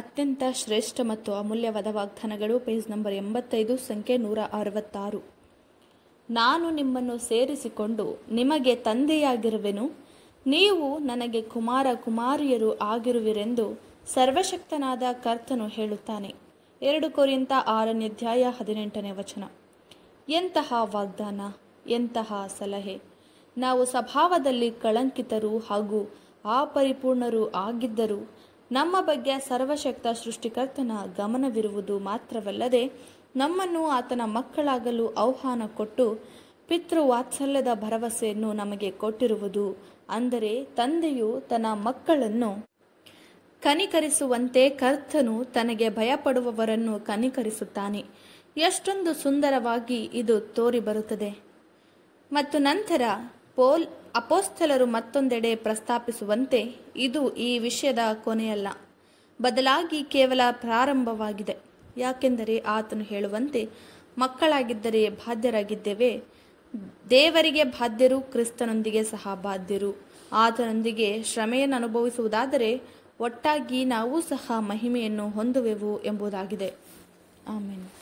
ಅತ್ಯಂತ ಶ್ರೇಷ್ಠ ಮತ್ತು ಅಮೂಲ್ಯವಾದ ವಾಗ್ದಾನಗಳು ಪೇಜ್ ನಂಬರ್ ಎಂಬತ್ತೈದು ಸಂಖ್ಯೆ ನೂರ ಅರವತ್ತಾರು ನಾನು ನಿಮ್ಮನ್ನು ಸೇರಿಸಿಕೊಂಡು ನಿಮಗೆ ತಂದೆಯಾಗಿರುವೆನು ನೀವು ನನಗೆ ಕುಮಾರ ಕುಮಾರಿಯರು ಆಗಿರುವಿರೆಂದು ಸರ್ವಶಕ್ತನಾದ ಕರ್ತನು ಹೇಳುತ್ತಾನೆ ಎರಡು ಕೋರಿಂತ ಆರನೇ ಅಧ್ಯಾಯ ಹದಿನೆಂಟನೇ ವಚನ ಎಂತಹ ವಾಗ್ದಾನ ಎಂತಹ ಸಲಹೆ ನಾವು ಸ್ವಭಾವದಲ್ಲಿ ಕಳಂಕಿತರು ಹಾಗೂ ಅಪರಿಪೂರ್ಣರು ಆಗಿದ್ದರೂ ನಮ್ಮ ಬಗ್ಗೆ ಸರ್ವಶಕ್ತ ಸೃಷ್ಟಿಕರ್ತನ ಗಮನವಿರುವುದು ಮಾತ್ರವಲ್ಲದೆ ನಮ್ಮನ್ನು ಆತನ ಮಕ್ಕಳಾಗಲು ಆಹ್ವಾನ ಕೊಟ್ಟು ಪಿತೃವಾತ್ಸಲ್ಯದ ಭರವಸೆಯನ್ನು ನಮಗೆ ಕೊಟ್ಟಿರುವುದು ಅಂದರೆ ತಂದೆಯು ತನ್ನ ಮಕ್ಕಳನ್ನು ಕನಿಕರಿಸುವಂತೆ ಕರ್ತನು ತನಗೆ ಭಯಪಡುವವರನ್ನು ಕನಿಕರಿಸುತ್ತಾನೆ ಎಷ್ಟೊಂದು ಸುಂದರವಾಗಿ ಇದು ತೋರಿಬರುತ್ತದೆ ಮತ್ತು ನಂತರ ಪೋಲ್ ಅಪೋಸ್ತಲರು ಮತ್ತೊಂದೆಡೆ ಪ್ರಸ್ತಾಪಿಸುವಂತೆ ಇದು ಈ ವಿಷಯದ ಕೊನೆಯಲ್ಲ ಬದಲಾಗಿ ಕೇವಲ ಪ್ರಾರಂಭವಾಗಿದೆ ಯಾಕೆಂದರೆ ಆತನು ಹೇಳುವಂತೆ ಮಕ್ಕಳಾಗಿದ್ದರೆ ಬಾಧ್ಯರಾಗಿದ್ದೇವೆ ದೇವರಿಗೆ ಬಾಧ್ಯರು ಕ್ರಿಸ್ತನೊಂದಿಗೆ ಸಹ ಬಾಧ್ಯರು ಆತನೊಂದಿಗೆ ಶ್ರಮೆಯನ್ನು ಅನುಭವಿಸುವುದಾದರೆ ಒಟ್ಟಾಗಿ ನಾವು ಸಹ ಮಹಿಮೆಯನ್ನು ಹೊಂದುವೆವು ಎಂಬುದಾಗಿದೆ ಆಮೇಲೆ